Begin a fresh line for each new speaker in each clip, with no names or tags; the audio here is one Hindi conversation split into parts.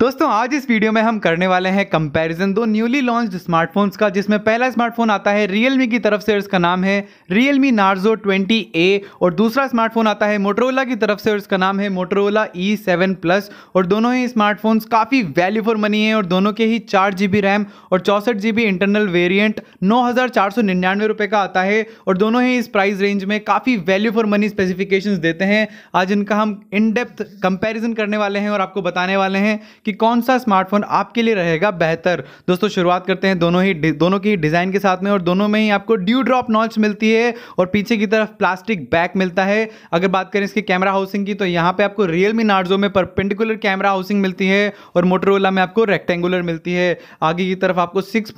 दोस्तों आज इस वीडियो में हम करने वाले हैं कंपैरिजन दो न्यूली लॉन्च स्मार्टफोन्स का जिसमें पहला स्मार्टफोन आता है Realme की तरफ से इसका नाम है नार्जो ट्वेंटी 20A और दूसरा स्मार्टफोन आता है मोटरोला की तरफ से इसका नाम है ई E7 Plus और दोनों ही स्मार्टफोन्स काफ़ी वैल्यू फॉर मनी है और दोनों के ही चार जी रैम और चौंसठ जी इंटरनल वेरियंट नौ का आता है और दोनों ही इस प्राइस रेंज में काफ़ी वैल्यू फॉर मनी स्पेसिफिकेशन देते हैं आज इनका हम इन डेप्थ कंपेरिजन करने वाले हैं और आपको बताने वाले हैं कि कि कौन सा स्मार्टफोन आपके लिए रहेगा बेहतर दोस्तों शुरुआत करते हैं दोनों ही दोनों की डिज़ाइन के साथ में और दोनों में ही आपको ड्यू ड्रॉप नॉच मिलती है और पीछे की तरफ प्लास्टिक बैक मिलता है अगर बात करें इसके कैमरा हाउसिंग की तो यहाँ पर आपको रियलमी नार्जो में परपेंडिकुलर कैमरा हाउसिंग मिलती है और मोटरोला में आपको रेक्टेंगुलर मिलती है आगे की तरफ आपको सिक्स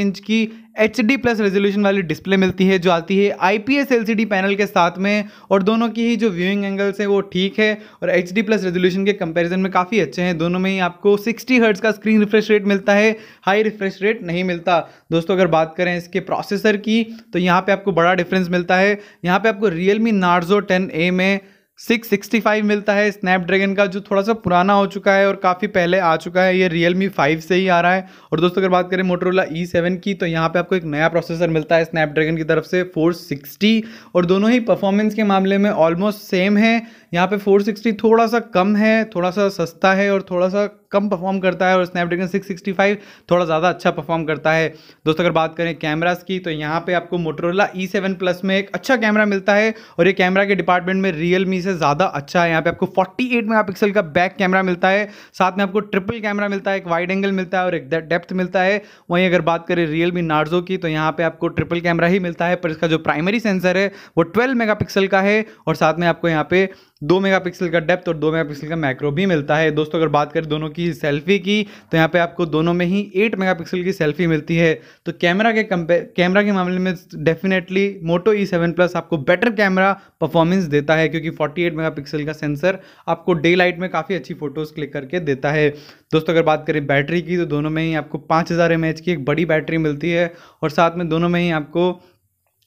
इंच की एच डी प्लस रेजोल्यूशन वाली डिस्प्ले मिलती है जो आती है I P S L C D panel के साथ में और दोनों की ही जो व्यूइंग एंगल्स हैं वो ठीक है और एच डी प्लस रेजोल्यूशन के कंपैरिजन में काफ़ी अच्छे हैं दोनों में ही आपको 60 हर्ट्स का स्क्रीन रिफ्रेश रेट मिलता है हाई रिफ्रेश रेट नहीं मिलता दोस्तों अगर बात करें इसके प्रोसेसर की तो यहाँ पर आपको बड़ा डिफरेंस मिलता है यहाँ पर आपको Realme Narzo ten A में 665 मिलता है स्नैपड्रैगन का जो थोड़ा सा पुराना हो चुका है और काफ़ी पहले आ चुका है ये रियल मी फाइव से ही आ रहा है और दोस्तों अगर बात करें मोटरोला ई e सेवन की तो यहाँ पे आपको एक नया प्रोसेसर मिलता है स्नैपड्रैगन की तरफ से 460 और दोनों ही परफॉर्मेंस के मामले में ऑलमोस्ट सेम है यहाँ पे 460 थोड़ा सा कम है थोड़ा सा सस्ता है और थोड़ा सा कम परफॉर्म करता है और स्नैपड्रैगन 665 थोड़ा ज़्यादा अच्छा परफॉर्म करता है दोस्तों अगर बात करें कैमरास की तो यहाँ पे आपको मोटरोला ई सेवन प्लस में एक अच्छा कैमरा मिलता है और ये कैमरा के डिपार्टमेंट में रियलमी से ज़्यादा अच्छा है यहाँ पे आपको 48 एट पिक्सल का बैक कैमरा मिलता है साथ में आपको ट्रिपल कैमरा मिलता है एक वाइड एंगल मिलता है और एक डेप्थ मिलता है वहीं अगर बात करें मी नार्जो की तो यहाँ पर आपको ट्रिपल कैमरा ही मिलता है पर इसका जो प्राइमरी सेंसर है वो ट्वेल्व मेगा का है और साथ में आपको यहाँ पे दो मेगापिक्सल का डेप्थ और दो मेगापिक्सल का मैक्रो भी मिलता है दोस्तों अगर बात करें दोनों की सेल्फी की तो यहाँ पे आपको दोनों में ही एट मेगापिक्सल की सेल्फी मिलती है तो कैमरा के कंपे कैमरा के मामले में definitely Moto E seven plus आपको बेटर कैमरा परफॉर्मेंस देता है क्योंकि फोर्टी एट मेगापिक्सल का सेंसर आपको डे लाइट में काफ़ी अच्छी फोटोज़ क्लिक करके देता है दोस्तों अगर बात करें बैटरी की तो दोनों में ही आपको पाँच हज़ार एम एच की एक बड़ी बैटरी मिलती है और साथ में दोनों में ही आपको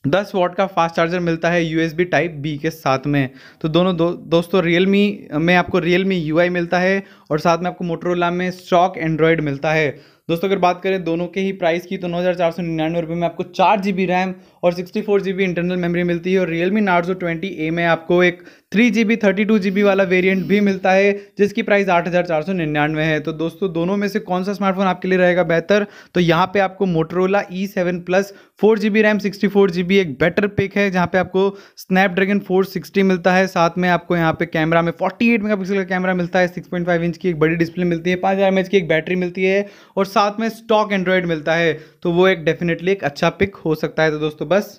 दस वॉट का फास्ट चार्जर मिलता है यू टाइप बी के साथ में तो दोनों दो, दोस्तों रियल में आपको रियल मी मिलता है और साथ में आपको मोटरोला में स्टॉक एंड्रॉयड मिलता है दोस्तों अगर बात करें दोनों के ही प्राइस की तो नौ हज़ार चार सौ निन्यानवे रुपये में आपको चार जी बी रैम और sixty four G B internal memory मिलती है और रियलमी नार्जो ट्वेंटी ए में आपको एक three G B thirty two G B वाला वेरिएंट भी मिलता है जिसकी प्राइस आठ हज़ार चार सौ निन्यानवे है तो दोस्तों दोनों में से कौन सा स्मार्टफोन आपके लिए रहेगा बेहतर तो यहाँ पे आपको Motorola E seven plus four G B RAM sixty four G B एक बेटर पिक है जहाँ पे आपको स्नैपड्रैगन फोर सिक्सटी मिलता है साथ में आपको यहाँ पे कैमरा में फोर्टी एट मेगा पिक्सल का कैमरा मिलता है सिक्स पॉइंट फाइव इंच की एक बड़ी डिस्प्ले मिलती है पाँच हज़ार एम एच की एक बैटरी मिलती है और साथ में स्टॉक एंड्रॉयड मिलता है तो वो एक डेफिनेटली एक अच्छा पिक हो सकता है तो दोस्तों बस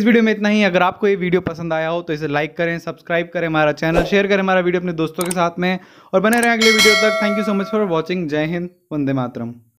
इस वीडियो में इतना ही अगर आपको ये वीडियो पसंद आया हो तो इसे लाइक करें सब्सक्राइब करें हमारा चैनल शेयर करें हमारा वीडियो अपने दोस्तों के साथ में और बने रहें अगले वीडियो तक thank you so much for watching जय हिंद वंदे मातरम